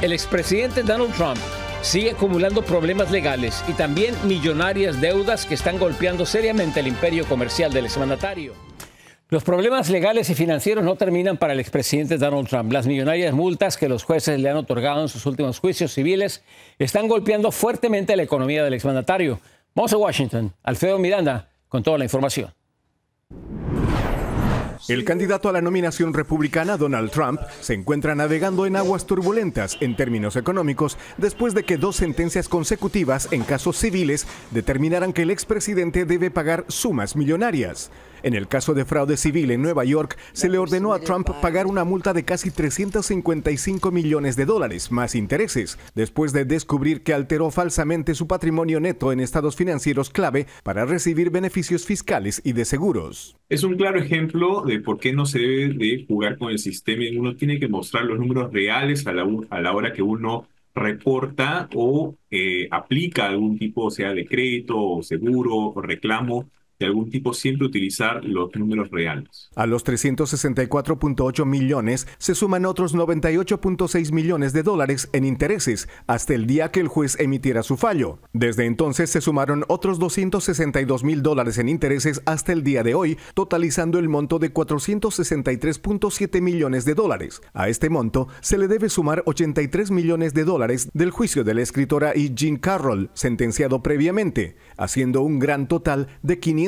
El expresidente Donald Trump sigue acumulando problemas legales y también millonarias deudas que están golpeando seriamente el imperio comercial del exmandatario. Los problemas legales y financieros no terminan para el expresidente Donald Trump. Las millonarias multas que los jueces le han otorgado en sus últimos juicios civiles están golpeando fuertemente la economía del exmandatario. Vamos a Washington. Alfredo Miranda con toda la información. El candidato a la nominación republicana, Donald Trump, se encuentra navegando en aguas turbulentas en términos económicos después de que dos sentencias consecutivas en casos civiles determinaran que el expresidente debe pagar sumas millonarias. En el caso de fraude civil en Nueva York, se le ordenó a Trump pagar una multa de casi 355 millones de dólares más intereses, después de descubrir que alteró falsamente su patrimonio neto en estados financieros clave para recibir beneficios fiscales y de seguros. Es un claro ejemplo de por qué no se debe de jugar con el sistema y uno tiene que mostrar los números reales a la, hora que uno reporta o eh, aplica algún tipo, sea de crédito o seguro o reclamo de algún tipo siempre utilizar los números reales. A los 364.8 millones se suman otros 98.6 millones de dólares en intereses hasta el día que el juez emitiera su fallo. Desde entonces se sumaron otros 262 mil dólares en intereses hasta el día de hoy, totalizando el monto de 463.7 millones de dólares. A este monto se le debe sumar 83 millones de dólares del juicio de la escritora E. Jean Carroll, sentenciado previamente, haciendo un gran total de 500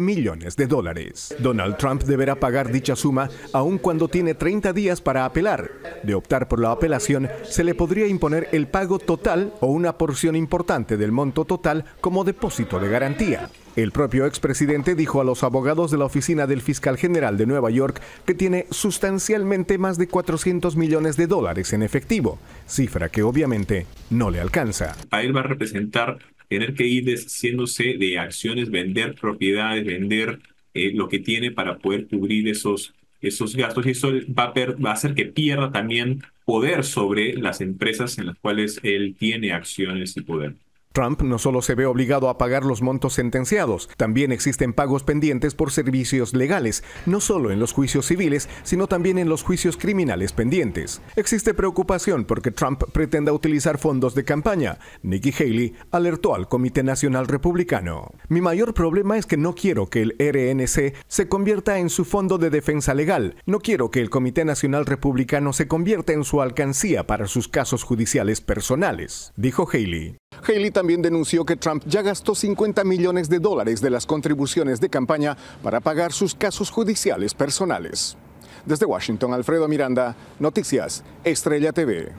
millones de dólares. Donald Trump deberá pagar dicha suma aun cuando tiene 30 días para apelar. De optar por la apelación, se le podría imponer el pago total o una porción importante del monto total como depósito de garantía. El propio expresidente dijo a los abogados de la oficina del fiscal general de Nueva York que tiene sustancialmente más de 400 millones de dólares en efectivo, cifra que obviamente no le alcanza. A él va a representar tener que ir desciéndose de acciones, vender propiedades, vender eh, lo que tiene para poder cubrir esos, esos gastos y eso va a, per, va a hacer que pierda también poder sobre las empresas en las cuales él tiene acciones y poder. Trump no solo se ve obligado a pagar los montos sentenciados, también existen pagos pendientes por servicios legales, no solo en los juicios civiles, sino también en los juicios criminales pendientes. Existe preocupación porque Trump pretenda utilizar fondos de campaña. Nikki Haley alertó al Comité Nacional Republicano. Mi mayor problema es que no quiero que el RNC se convierta en su fondo de defensa legal. No quiero que el Comité Nacional Republicano se convierta en su alcancía para sus casos judiciales personales, dijo Haley. Haley también denunció que Trump ya gastó 50 millones de dólares de las contribuciones de campaña para pagar sus casos judiciales personales. Desde Washington, Alfredo Miranda, Noticias, Estrella TV.